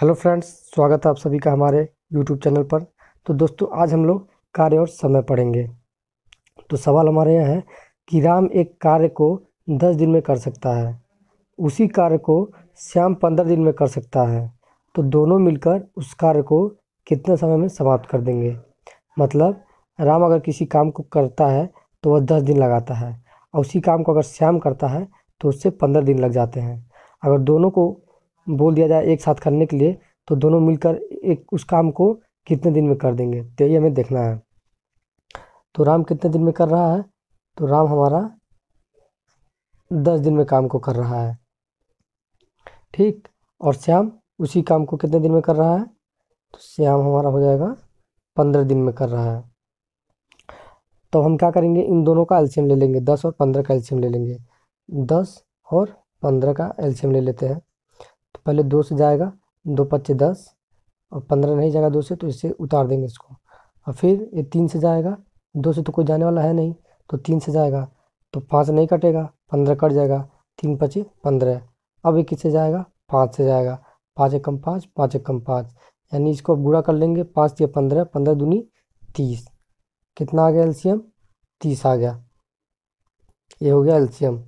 hello friends स्वागत है आप सभी का हमारे यूट्यूब चैनल पर तो दोस्तों आज हम लोग कार्य और समय पढ़ेंगे तो सवाल हमारे यहाँ है कि राम एक कार्य को दस दिन में कर सकता है उसी कार्य को श्याम पंद्रह दिन में कर सकता है तो दोनों मिलकर उस कार्य को कितने समय में समाप्त कर देंगे मतलब राम अगर किसी काम को करता है तो वह दस दिन लगाता है और उसी काम को अगर श्याम करता है तो उससे पंद्रह दिन लग जाते हैं अगर दोनों को बोल दिया जाए एक साथ करने के लिए तो दोनों मिलकर एक उस काम को कितने दिन में कर देंगे तो ये हमें देखना है तो राम कितने दिन में कर रहा है तो राम हमारा दस दिन में काम को कर रहा है ठीक और श्याम उसी काम को कितने दिन में कर रहा है तो श्याम हमारा हो जाएगा पंद्रह दिन में कर रहा है तो हम क्या करेंगे इन दोनों का एल्शियम ले लेंगे दस और पंद्रह का एल्शियम ले लेंगे दस और पंद्रह का एल्शियम ले लेते हैं तो पहले दो से जाएगा दो पच्चे दस और पंद्रह नहीं जाएगा दो से तो इससे उतार देंगे इसको और फिर ये तीन से जाएगा दो से तो कोई जाने वाला है नहीं तो तीन से जाएगा तो पाँच नहीं कटेगा पंद्रह कट जाएगा तीन पच्चीस पंद्रह अब ये किससे जाएगा पाँच से जाएगा पाँच एक कम पाँच पाँच एक कम पाँच यानी इसको अब गुड़ा कर लेंगे पाँच या पंद्रह पंद्रह दूनी तीस कितना आ गया एल्शियम तीस आ गया ये हो गया एल्शियम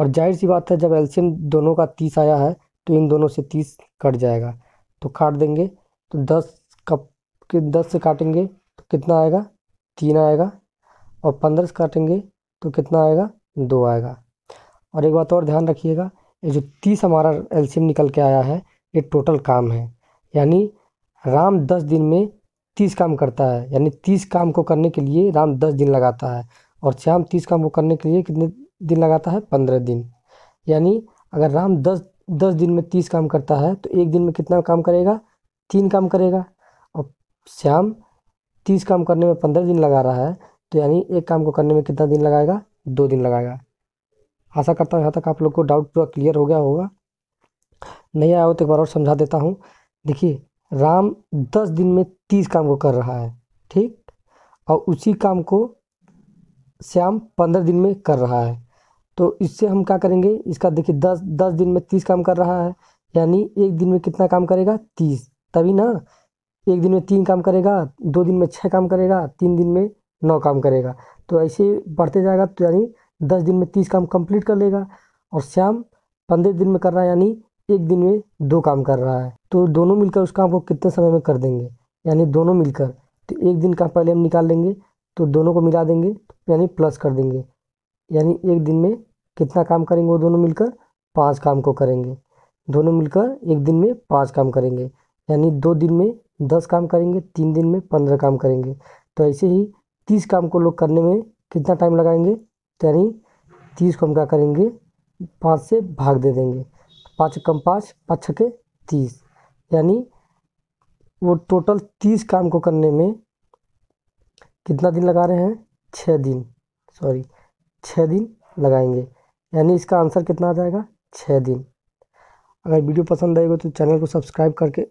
और जाहिर सी बात है जब एल्शियम दोनों का तीस आया है तो इन दोनों से तीस कट जाएगा तो काट देंगे तो दस कप के दस से काटेंगे तो कितना आएगा तीन आएगा और पंद्रह से काटेंगे तो कितना आएगा दो आएगा और एक बात और ध्यान रखिएगा ये जो तीस हमारा एलसीएम निकल के आया है ये टोटल काम है यानी राम दस दिन में तीस काम करता है यानी तीस काम को करने के लिए राम दस दिन लगाता है और श्याम तीस काम को करने के लिए कितने दिन लगाता है पंद्रह दिन यानी अगर राम दस दस दिन में तीस काम करता है तो एक दिन में कितना काम करेगा तीन काम करेगा और श्याम तीस काम करने में पंद्रह दिन लगा रहा है तो यानी एक काम को करने में कितना दिन लगाएगा दो दिन लगाएगा आशा करता हूँ यहाँ तक आप लोग को डाउट पूरा क्लियर हो गया होगा नहीं आया हो तो एक बार और समझा देता हूँ देखिए राम दस दिन में तीस काम को कर रहा है ठीक और उसी काम को श्याम पंद्रह दिन में कर रहा है तो इससे हम क्या करेंगे इसका देखिए दस दस दिन में तीस काम कर रहा है यानी एक दिन में कितना काम करेगा तीस तभी ना एक दिन में तीन काम करेगा दो दिन में छः काम करेगा तीन दिन में नौ काम करेगा तो ऐसे बढ़ते जाएगा तो यानी दस दिन में तीस काम कंप्लीट कर लेगा और श्याम पंद्रह दिन में कर रहा है यानी एक दिन में दो काम कर रहा है तो दोनों मिलकर उस काम को कितने समय में कर देंगे यानी दोनों मिलकर तो एक दिन का पहले हम निकाल लेंगे तो दोनों को मिला देंगे यानी प्लस कर देंगे यानी एक दिन में कितना काम करेंगे वो दोनों मिलकर पाँच काम को करेंगे दोनों मिलकर एक दिन में पाँच काम करेंगे यानी दो दिन में दस काम करेंगे तीन दिन में पंद्रह काम करेंगे तो ऐसे ही तीस काम को लोग करने में कितना टाइम लगाएंगे तो यानी तीस को हम क्या करेंगे पाँच से भाग दे देंगे पाँच कम पाँच पाँच छके तीस यानी वो टोटल तीस काम को करने में कितना दिन लगा रहे हैं छः दिन सॉरी छः दिन लगाएंगे यानी इसका आंसर कितना आ जाएगा छः दिन अगर वीडियो पसंद आएगा तो चैनल को सब्सक्राइब करके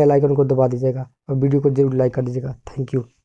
बेल आइकन को दबा दीजिएगा और वीडियो को जरूर लाइक कर दीजिएगा थैंक यू